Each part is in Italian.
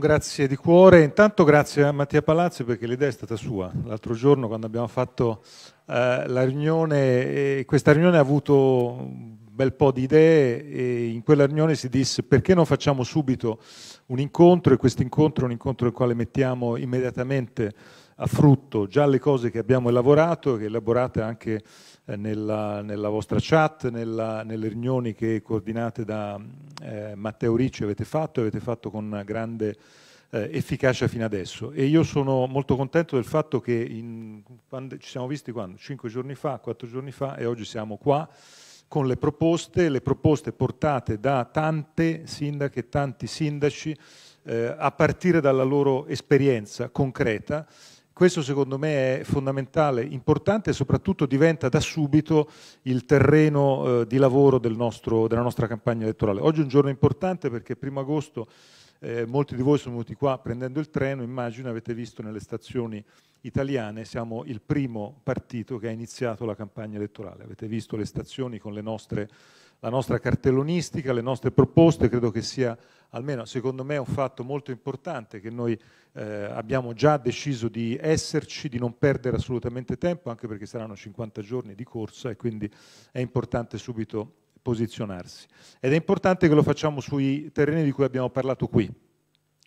un grazie di cuore. Intanto grazie a Mattia Palazzi perché l'idea è stata sua. L'altro giorno quando abbiamo fatto eh, la riunione, eh, questa riunione ha avuto un bel po' di idee e in quella riunione si disse perché non facciamo subito un incontro e questo incontro è un incontro nel quale mettiamo immediatamente a frutto già le cose che abbiamo elaborato che elaborate anche eh, nella, nella, vostra chat, nella, nelle riunioni che coordinate da eh, Matteo Ricci avete fatto e avete fatto con grande eh, efficacia fino adesso. E io sono molto contento del fatto che in, quando, ci siamo visti quando? Cinque giorni fa, quattro giorni fa e oggi siamo qua con le proposte, le proposte portate da tante sindache e tanti sindaci eh, a partire dalla loro esperienza concreta questo secondo me è fondamentale, importante e soprattutto diventa da subito il terreno eh, di lavoro del nostro, della nostra campagna elettorale. Oggi è un giorno importante perché primo agosto eh, molti di voi sono venuti qua prendendo il treno, immagino avete visto nelle stazioni italiane, siamo il primo partito che ha iniziato la campagna elettorale, avete visto le stazioni con le nostre, la nostra cartellonistica, le nostre proposte, credo che sia almeno secondo me è un fatto molto importante che noi eh, abbiamo già deciso di esserci, di non perdere assolutamente tempo, anche perché saranno 50 giorni di corsa e quindi è importante subito posizionarsi. Ed è importante che lo facciamo sui terreni di cui abbiamo parlato qui.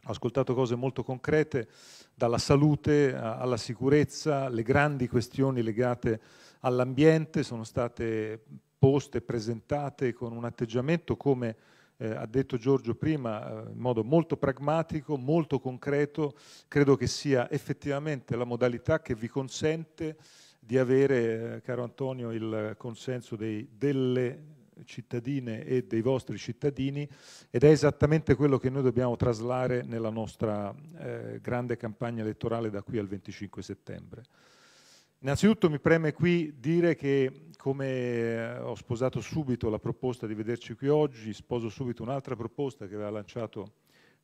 Ho ascoltato cose molto concrete, dalla salute alla sicurezza, le grandi questioni legate all'ambiente sono state poste, presentate con un atteggiamento come eh, ha detto Giorgio prima, eh, in modo molto pragmatico, molto concreto, credo che sia effettivamente la modalità che vi consente di avere, eh, caro Antonio, il consenso dei, delle cittadine e dei vostri cittadini ed è esattamente quello che noi dobbiamo traslare nella nostra eh, grande campagna elettorale da qui al 25 settembre. Innanzitutto mi preme qui dire che come eh, ho sposato subito la proposta di vederci qui oggi, sposo subito un'altra proposta che aveva lanciato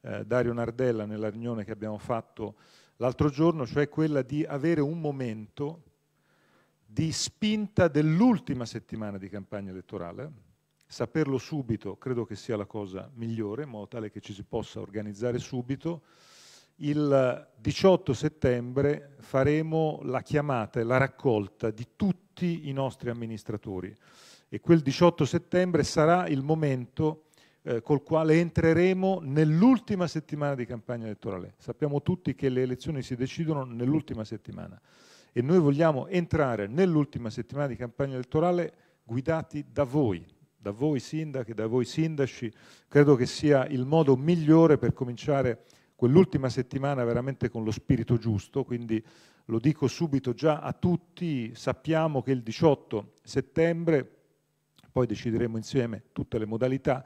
eh, Dario Nardella nella riunione che abbiamo fatto l'altro giorno, cioè quella di avere un momento di spinta dell'ultima settimana di campagna elettorale. Saperlo subito credo che sia la cosa migliore, in modo tale che ci si possa organizzare subito il 18 settembre faremo la chiamata e la raccolta di tutti i nostri amministratori e quel 18 settembre sarà il momento eh, col quale entreremo nell'ultima settimana di campagna elettorale. Sappiamo tutti che le elezioni si decidono nell'ultima settimana e noi vogliamo entrare nell'ultima settimana di campagna elettorale guidati da voi, da voi sindachi, da voi sindaci. Credo che sia il modo migliore per cominciare a quell'ultima settimana veramente con lo spirito giusto, quindi lo dico subito già a tutti, sappiamo che il 18 settembre, poi decideremo insieme tutte le modalità,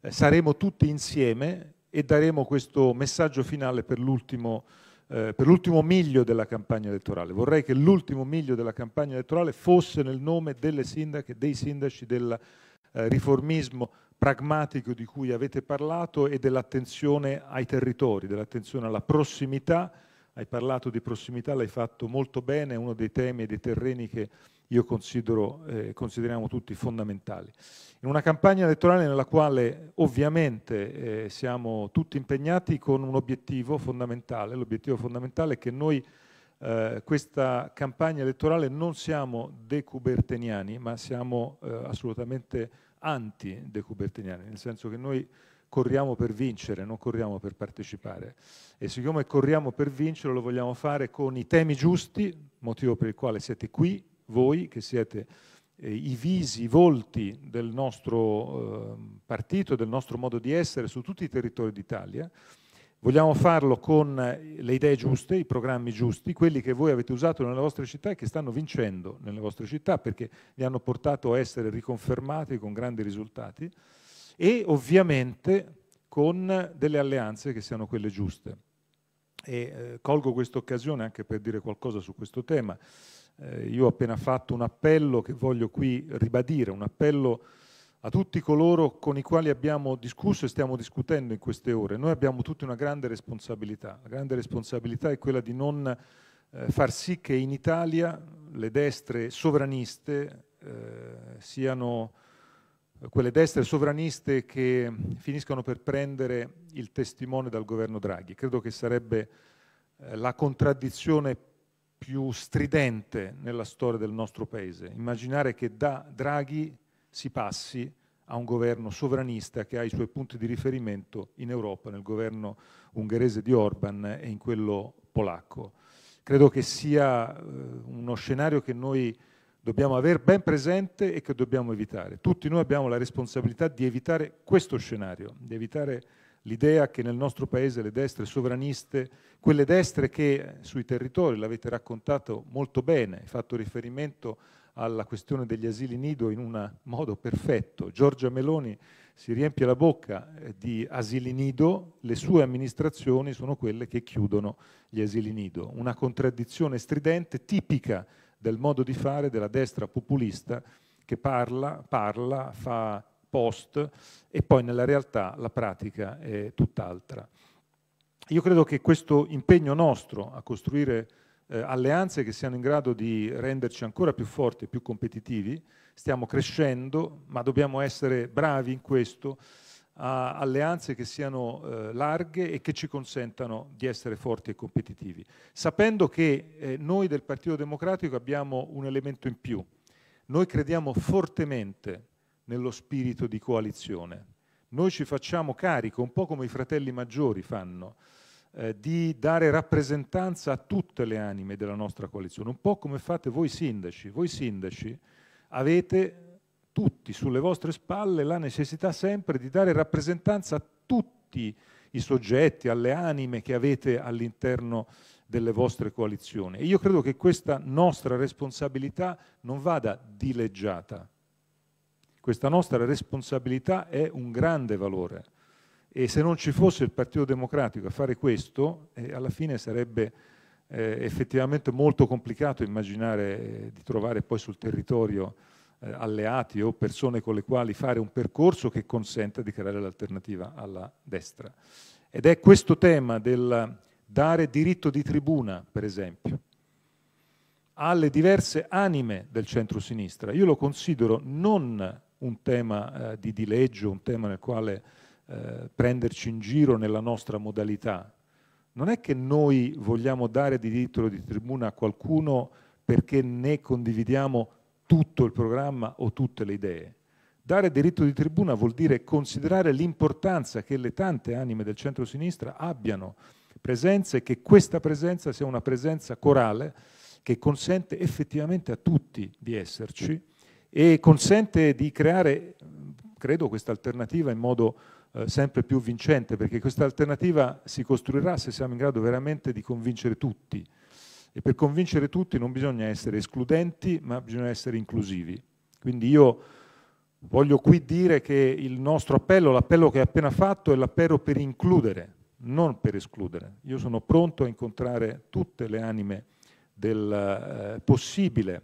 eh, saremo tutti insieme e daremo questo messaggio finale per l'ultimo, eh, per l'ultimo miglio della campagna elettorale. Vorrei che l'ultimo miglio della campagna elettorale fosse nel nome delle sindache, dei sindaci del eh, riformismo pragmatico di cui avete parlato e dell'attenzione ai territori, dell'attenzione alla prossimità. Hai parlato di prossimità, l'hai fatto molto bene, è uno dei temi e dei terreni che io considero, eh, consideriamo tutti fondamentali. In una campagna elettorale nella quale ovviamente eh, siamo tutti impegnati con un obiettivo fondamentale, l'obiettivo fondamentale è che noi eh, questa campagna elettorale non siamo decuberteniani, ma siamo eh, assolutamente anti-decubertiniane, nel senso che noi corriamo per vincere, non corriamo per partecipare. E siccome corriamo per vincere, lo vogliamo fare con i temi giusti, motivo per il quale siete qui, voi che siete eh, i visi, i volti del nostro eh, partito, del nostro modo di essere su tutti i territori d'Italia, Vogliamo farlo con le idee giuste, i programmi giusti, quelli che voi avete usato nelle vostre città e che stanno vincendo nelle vostre città perché vi hanno portato a essere riconfermati con grandi risultati e ovviamente con delle alleanze che siano quelle giuste. E, eh, colgo questa occasione anche per dire qualcosa su questo tema. Eh, io ho appena fatto un appello che voglio qui ribadire, un appello a tutti coloro con i quali abbiamo discusso e stiamo discutendo in queste ore. Noi abbiamo tutti una grande responsabilità. La grande responsabilità è quella di non eh, far sì che in Italia le destre sovraniste eh, siano eh, quelle destre sovraniste che finiscano per prendere il testimone dal governo Draghi. Credo che sarebbe eh, la contraddizione più stridente nella storia del nostro Paese. Immaginare che da Draghi si passi a un governo sovranista che ha i suoi punti di riferimento in Europa, nel governo ungherese di Orban e in quello polacco. Credo che sia eh, uno scenario che noi dobbiamo avere ben presente e che dobbiamo evitare. Tutti noi abbiamo la responsabilità di evitare questo scenario, di evitare l'idea che nel nostro paese le destre sovraniste, quelle destre che sui territori, l'avete raccontato molto bene, hai fatto riferimento a alla questione degli asili nido in un modo perfetto. Giorgia Meloni si riempie la bocca eh, di asili nido, le sue amministrazioni sono quelle che chiudono gli asili nido. Una contraddizione stridente tipica del modo di fare della destra populista che parla, parla, fa post e poi nella realtà la pratica è tutt'altra. Io credo che questo impegno nostro a costruire eh, alleanze che siano in grado di renderci ancora più forti e più competitivi. Stiamo crescendo, ma dobbiamo essere bravi in questo, a alleanze che siano eh, larghe e che ci consentano di essere forti e competitivi, sapendo che eh, noi del Partito Democratico abbiamo un elemento in più. Noi crediamo fortemente nello spirito di coalizione. Noi ci facciamo carico, un po' come i fratelli maggiori fanno, eh, di dare rappresentanza a tutte le anime della nostra coalizione, un po' come fate voi sindaci. Voi sindaci avete tutti sulle vostre spalle la necessità sempre di dare rappresentanza a tutti i soggetti, alle anime che avete all'interno delle vostre coalizioni. E io credo che questa nostra responsabilità non vada dileggiata. Questa nostra responsabilità è un grande valore e se non ci fosse il Partito Democratico a fare questo, eh, alla fine sarebbe eh, effettivamente molto complicato immaginare eh, di trovare poi sul territorio eh, alleati o persone con le quali fare un percorso che consenta di creare l'alternativa alla destra. Ed è questo tema del dare diritto di tribuna, per esempio, alle diverse anime del centro-sinistra. Io lo considero non un tema eh, di dileggio, un tema nel quale eh, prenderci in giro nella nostra modalità. Non è che noi vogliamo dare di titolo di tribuna a qualcuno perché ne condividiamo tutto il programma o tutte le idee. Dare diritto di tribuna vuol dire considerare l'importanza che le tante anime del centro-sinistra abbiano presenza e che questa presenza sia una presenza corale che consente effettivamente a tutti di esserci e consente di creare, credo, questa alternativa in modo eh, sempre più vincente, perché questa alternativa si costruirà se siamo in grado veramente di convincere tutti. E per convincere tutti non bisogna essere escludenti, ma bisogna essere inclusivi. Quindi io voglio qui dire che il nostro appello, l'appello che hai appena fatto, è l'appello per includere, non per escludere. Io sono pronto a incontrare tutte le anime del eh, possibile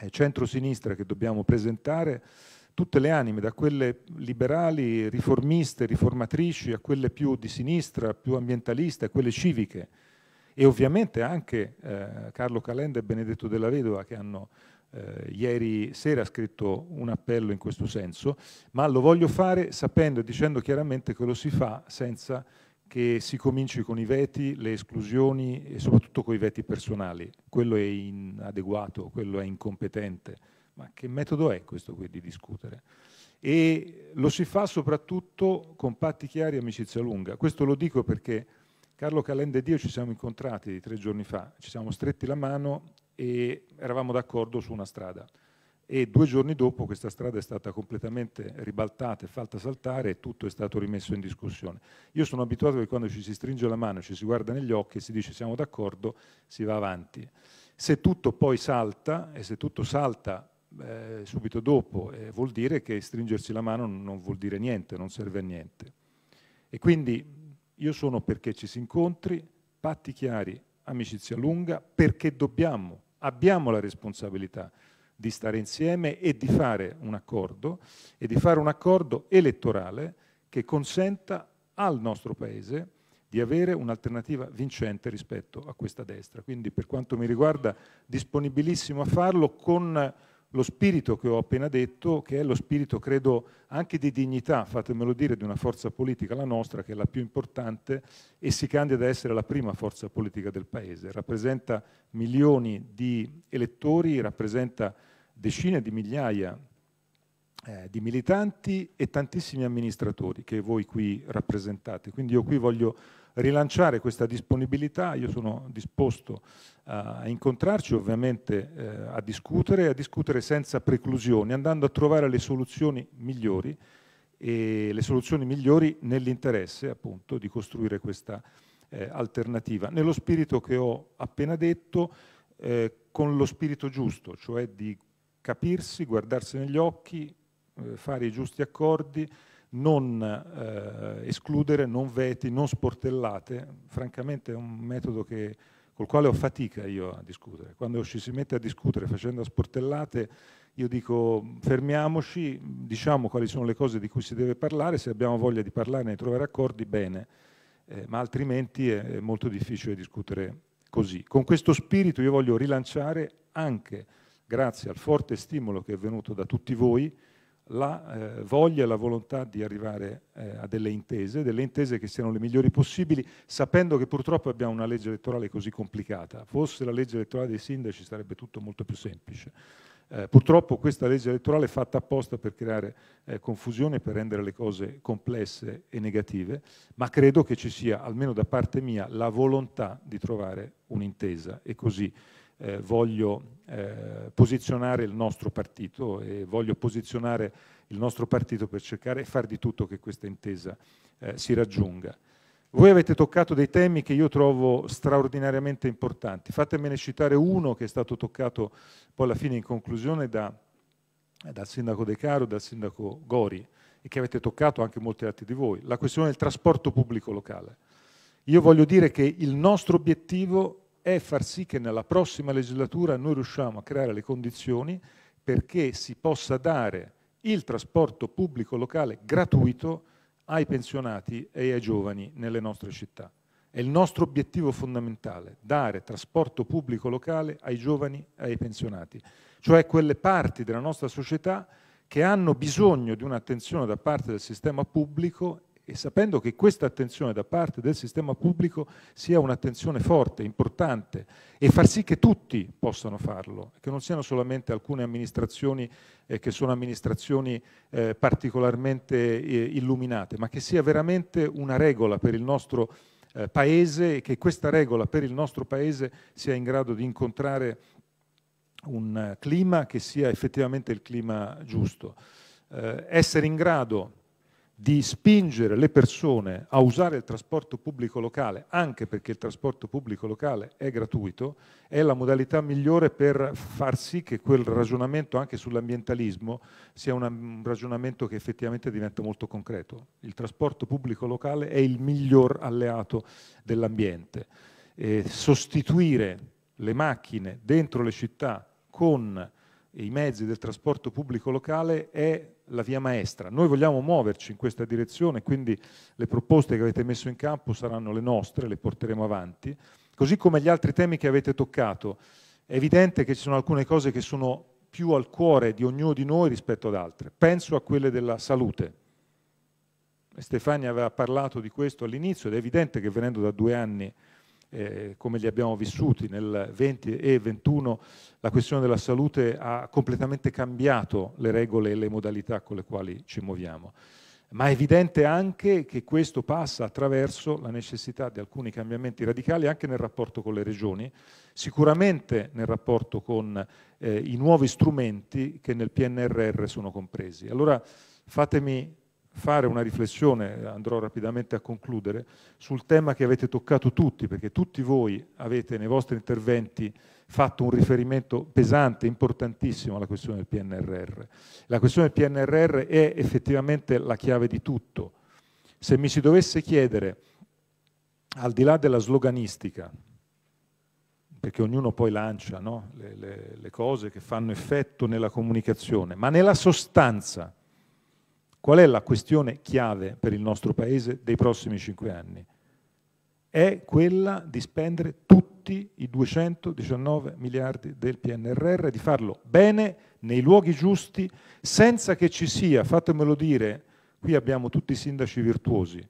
eh, centro-sinistra che dobbiamo presentare tutte le anime, da quelle liberali, riformiste, riformatrici, a quelle più di sinistra, più ambientaliste, a quelle civiche. E ovviamente anche eh, Carlo Calenda e Benedetto della Vedova che hanno eh, ieri sera scritto un appello in questo senso, ma lo voglio fare sapendo e dicendo chiaramente che lo si fa senza che si cominci con i veti, le esclusioni e soprattutto con i veti personali. Quello è inadeguato, quello è incompetente ma che metodo è questo qui di discutere? E lo si fa soprattutto con patti chiari e amicizia lunga. Questo lo dico perché Carlo Calenda e io ci siamo incontrati tre giorni fa, ci siamo stretti la mano e eravamo d'accordo su una strada. E due giorni dopo questa strada è stata completamente ribaltata e fatta saltare e tutto è stato rimesso in discussione. Io sono abituato che quando ci si stringe la mano, ci si guarda negli occhi e si dice siamo d'accordo, si va avanti. Se tutto poi salta e se tutto salta eh, subito dopo, eh, vuol dire che stringersi la mano non vuol dire niente, non serve a niente. E quindi io sono perché ci si incontri, patti chiari, amicizia lunga, perché dobbiamo, abbiamo la responsabilità di stare insieme e di fare un accordo, e di fare un accordo elettorale che consenta al nostro Paese di avere un'alternativa vincente rispetto a questa destra. Quindi per quanto mi riguarda disponibilissimo a farlo con lo spirito che ho appena detto, che è lo spirito, credo, anche di dignità, fatemelo dire, di una forza politica, la nostra, che è la più importante e si candida a essere la prima forza politica del Paese. Rappresenta milioni di elettori, rappresenta decine di migliaia eh, di militanti e tantissimi amministratori che voi qui rappresentate. Quindi io qui voglio rilanciare questa disponibilità, io sono disposto eh, a incontrarci ovviamente, eh, a discutere, a discutere senza preclusioni, andando a trovare le soluzioni migliori e le soluzioni migliori nell'interesse appunto di costruire questa eh, alternativa, nello spirito che ho appena detto, eh, con lo spirito giusto, cioè di capirsi, guardarsi negli occhi, eh, fare i giusti accordi, non eh, escludere, non veti, non sportellate, francamente è un metodo che, col quale ho fatica io a discutere. Quando ci si mette a discutere facendo sportellate, io dico fermiamoci, diciamo quali sono le cose di cui si deve parlare, se abbiamo voglia di parlarne e trovare accordi, bene, eh, ma altrimenti è, è molto difficile discutere così. Con questo spirito io voglio rilanciare anche, grazie al forte stimolo che è venuto da tutti voi, la eh, voglia e la volontà di arrivare eh, a delle intese, delle intese che siano le migliori possibili, sapendo che purtroppo abbiamo una legge elettorale così complicata. Forse la legge elettorale dei sindaci sarebbe tutto molto più semplice. Eh, purtroppo questa legge elettorale è fatta apposta per creare eh, confusione, per rendere le cose complesse e negative, ma credo che ci sia, almeno da parte mia, la volontà di trovare un'intesa e così eh, voglio eh, posizionare il nostro partito e voglio posizionare il nostro partito per cercare e far di tutto che questa intesa eh, si raggiunga. Voi avete toccato dei temi che io trovo straordinariamente importanti. Fatemene citare uno che è stato toccato poi alla fine in conclusione da, dal sindaco De Caro, dal sindaco Gori e che avete toccato anche molti altri di voi, la questione del trasporto pubblico locale. Io voglio dire che il nostro obiettivo è far sì che nella prossima legislatura noi riusciamo a creare le condizioni perché si possa dare il trasporto pubblico locale gratuito ai pensionati e ai giovani nelle nostre città. È il nostro obiettivo fondamentale, dare trasporto pubblico locale ai giovani e ai pensionati, cioè quelle parti della nostra società che hanno bisogno di un'attenzione da parte del sistema pubblico e sapendo che questa attenzione da parte del sistema pubblico sia un'attenzione forte, importante e far sì che tutti possano farlo, che non siano solamente alcune amministrazioni eh, che sono amministrazioni eh, particolarmente eh, illuminate, ma che sia veramente una regola per il nostro eh, Paese e che questa regola per il nostro Paese sia in grado di incontrare un eh, clima che sia effettivamente il clima giusto. Eh, essere in grado di spingere le persone a usare il trasporto pubblico locale, anche perché il trasporto pubblico locale è gratuito, è la modalità migliore per far sì che quel ragionamento anche sull'ambientalismo sia un ragionamento che effettivamente diventa molto concreto. Il trasporto pubblico locale è il miglior alleato dell'ambiente. Eh, sostituire le macchine dentro le città con i mezzi del trasporto pubblico locale è la via maestra. Noi vogliamo muoverci in questa direzione, quindi le proposte che avete messo in campo saranno le nostre, le porteremo avanti, così come gli altri temi che avete toccato. È evidente che ci sono alcune cose che sono più al cuore di ognuno di noi rispetto ad altre. Penso a quelle della salute. Stefania aveva parlato di questo all'inizio ed è evidente che venendo da due anni eh, come li abbiamo vissuti nel 20 e 21, la questione della salute ha completamente cambiato le regole e le modalità con le quali ci muoviamo. Ma è evidente anche che questo passa attraverso la necessità di alcuni cambiamenti radicali anche nel rapporto con le regioni, sicuramente nel rapporto con eh, i nuovi strumenti che nel PNRR sono compresi. Allora fatemi fare una riflessione, andrò rapidamente a concludere, sul tema che avete toccato tutti, perché tutti voi avete nei vostri interventi fatto un riferimento pesante, importantissimo alla questione del PNRR. La questione del PNRR è effettivamente la chiave di tutto. Se mi si dovesse chiedere, al di là della sloganistica, perché ognuno poi lancia no? le, le, le cose che fanno effetto nella comunicazione, ma nella sostanza, Qual è la questione chiave per il nostro Paese dei prossimi cinque anni? È quella di spendere tutti i 219 miliardi del PNRR, di farlo bene, nei luoghi giusti, senza che ci sia, fatemelo dire, qui abbiamo tutti i sindaci virtuosi,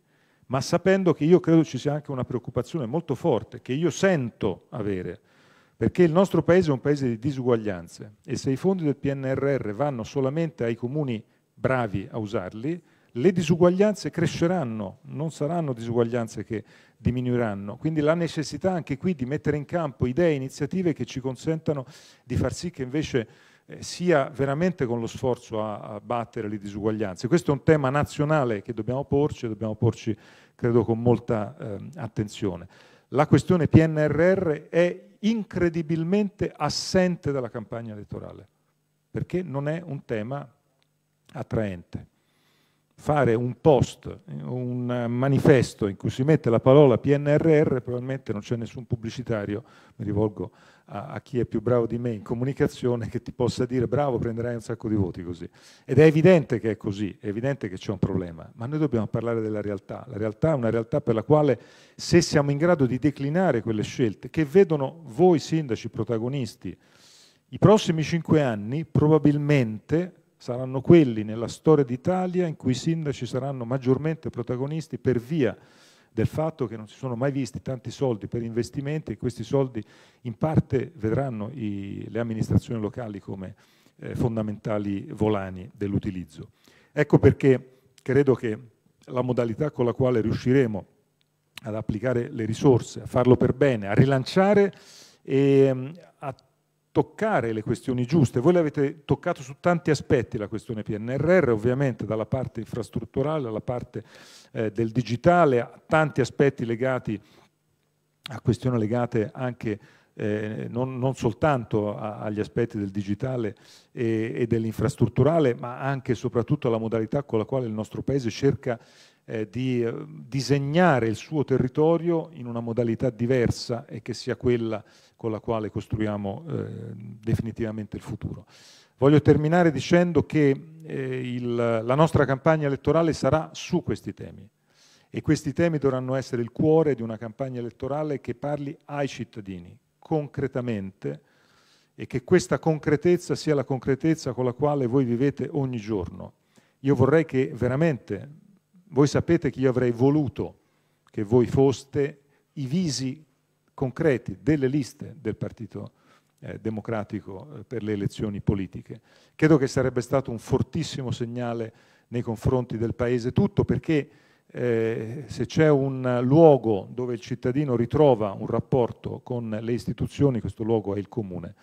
ma sapendo che io credo ci sia anche una preoccupazione molto forte, che io sento avere, perché il nostro Paese è un Paese di disuguaglianze e se i fondi del PNRR vanno solamente ai comuni bravi a usarli, le disuguaglianze cresceranno, non saranno disuguaglianze che diminuiranno. Quindi la necessità anche qui di mettere in campo idee, e iniziative che ci consentano di far sì che invece eh, sia veramente con lo sforzo a, a, battere le disuguaglianze. Questo è un tema nazionale che dobbiamo porci e dobbiamo porci, credo, con molta eh, attenzione. La questione PNRR è incredibilmente assente dalla campagna elettorale, perché non è un tema attraente. Fare un post, un manifesto in cui si mette la parola PNRR, probabilmente non c'è nessun pubblicitario, mi rivolgo a, a, chi è più bravo di me in comunicazione, che ti possa dire bravo, prenderai un sacco di voti così. Ed è evidente che è così, è evidente che c'è un problema, ma noi dobbiamo parlare della realtà. La realtà è una realtà per la quale se siamo in grado di declinare quelle scelte, che vedono voi sindaci protagonisti, i prossimi cinque anni probabilmente saranno quelli nella storia d'Italia in cui i sindaci saranno maggiormente protagonisti per via del fatto che non si sono mai visti tanti soldi per investimenti e questi soldi in parte vedranno i, le amministrazioni locali come eh, fondamentali volani dell'utilizzo. Ecco perché credo che la modalità con la quale riusciremo ad applicare le risorse, a farlo per bene, a rilanciare e mm, a toccare le questioni giuste. Voi l'avete toccato su tanti aspetti la questione PNRR, ovviamente dalla parte infrastrutturale alla parte eh, del digitale, a tanti aspetti legati a questioni legate anche eh, non, non, soltanto a, agli aspetti del digitale e, e dell'infrastrutturale, ma anche e soprattutto alla modalità con la quale il nostro Paese cerca eh, di eh, disegnare il suo territorio in una modalità diversa e che sia quella con la quale costruiamo eh, definitivamente il futuro. Voglio terminare dicendo che eh, il, la nostra campagna elettorale sarà su questi temi e questi temi dovranno essere il cuore di una campagna elettorale che parli ai cittadini concretamente e che questa concretezza sia la concretezza con la quale voi vivete ogni giorno. Io vorrei che veramente voi sapete che io avrei voluto che voi foste i visi concreti delle liste del Partito eh, Democratico eh, per le elezioni politiche. Credo che sarebbe stato un fortissimo segnale nei confronti del Paese tutto perché eh, se c'è un luogo dove il cittadino ritrova un rapporto con le istituzioni, questo luogo è il comune.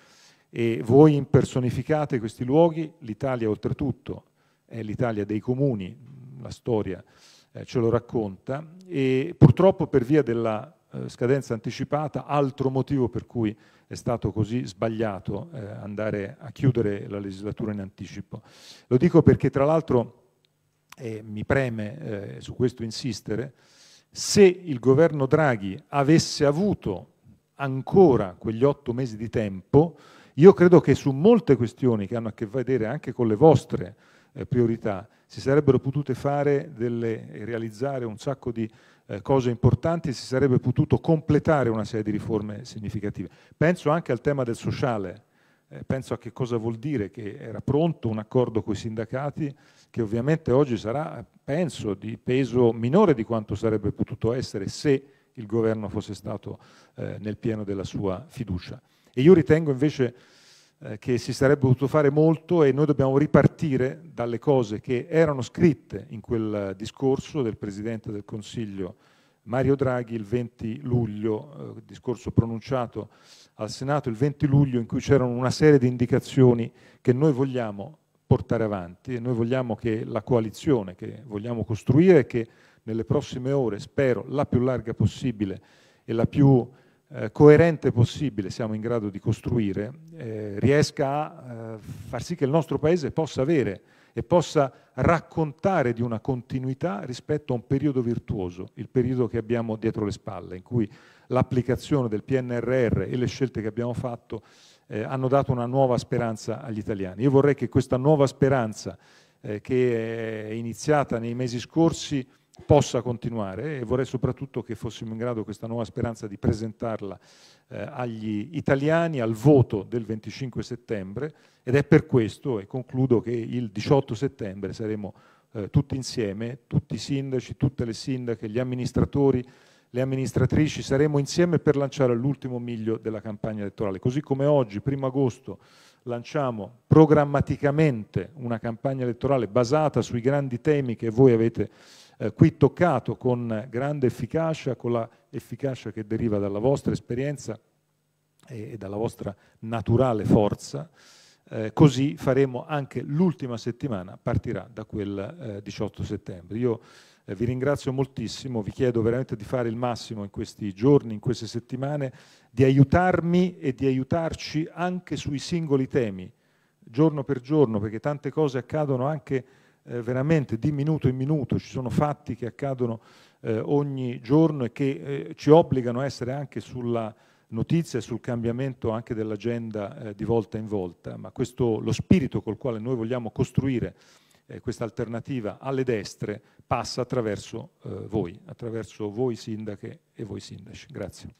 E voi impersonificate questi luoghi, l'Italia oltretutto è l'Italia dei comuni, la storia eh, ce lo racconta, e purtroppo per via della eh, scadenza anticipata, altro motivo per cui è stato così sbagliato eh, andare a chiudere la legislatura in anticipo. Lo dico perché tra l'altro, e eh, mi preme eh, su questo insistere, se il governo Draghi avesse avuto ancora quegli otto mesi di tempo, io credo che su molte questioni che hanno a che vedere anche con le vostre eh, priorità, si sarebbero potute fare delle, e realizzare un sacco di eh, cose importanti, si sarebbe potuto completare una serie di riforme significative. Penso anche al tema del sociale, eh, penso a che cosa vuol dire che era pronto un accordo con i sindacati che ovviamente oggi sarà, penso, di peso minore di quanto sarebbe potuto essere se il governo fosse stato eh, nel pieno della sua fiducia. E io ritengo invece eh, che si sarebbe potuto fare molto e noi dobbiamo ripartire dalle cose che erano scritte in quel discorso del Presidente del Consiglio Mario Draghi il 20 luglio, eh, discorso pronunciato al Senato il 20 luglio in cui c'erano una serie di indicazioni che noi vogliamo portare avanti e noi vogliamo che la coalizione che vogliamo costruire, che nelle prossime ore, spero, la più larga possibile e la più eh, coerente possibile siamo in grado di costruire, eh, riesca a eh, far sì che il nostro Paese possa avere e possa raccontare di una continuità rispetto a un periodo virtuoso, il periodo che abbiamo dietro le spalle, in cui l'applicazione del PNRR e le scelte che abbiamo fatto eh, hanno dato una nuova speranza agli italiani. Io vorrei che questa nuova speranza eh, che è iniziata nei mesi scorsi possa continuare e vorrei soprattutto che fossimo in grado questa nuova speranza di presentarla eh, agli italiani al voto del 25 settembre ed è per questo, e concludo, che il 18 settembre saremo eh, tutti insieme, tutti i sindaci, tutte le sindache, gli amministratori, le amministratrici, saremo insieme per lanciare l'ultimo miglio della campagna elettorale, così come oggi, primo agosto, lanciamo programmaticamente una campagna elettorale basata sui grandi temi che voi avete eh, qui toccato con grande efficacia, con l'efficacia che deriva dalla vostra esperienza e, e dalla vostra naturale forza. Eh, così faremo anche l'ultima settimana, partirà da quel eh, 18 settembre. Io eh, vi ringrazio moltissimo, vi chiedo veramente di fare il massimo in questi giorni, in queste settimane, di aiutarmi e di aiutarci anche sui singoli temi, giorno per giorno, perché tante cose accadono anche eh, veramente di minuto in minuto, ci sono fatti che accadono eh, ogni giorno e che eh, ci obbligano a essere anche sulla notizia e sul cambiamento anche dell'agenda eh, di volta in volta, ma questo, lo spirito col quale noi vogliamo costruire eh, questa alternativa alle destre passa attraverso voi, attraverso voi sindache e voi sindaci. Grazie.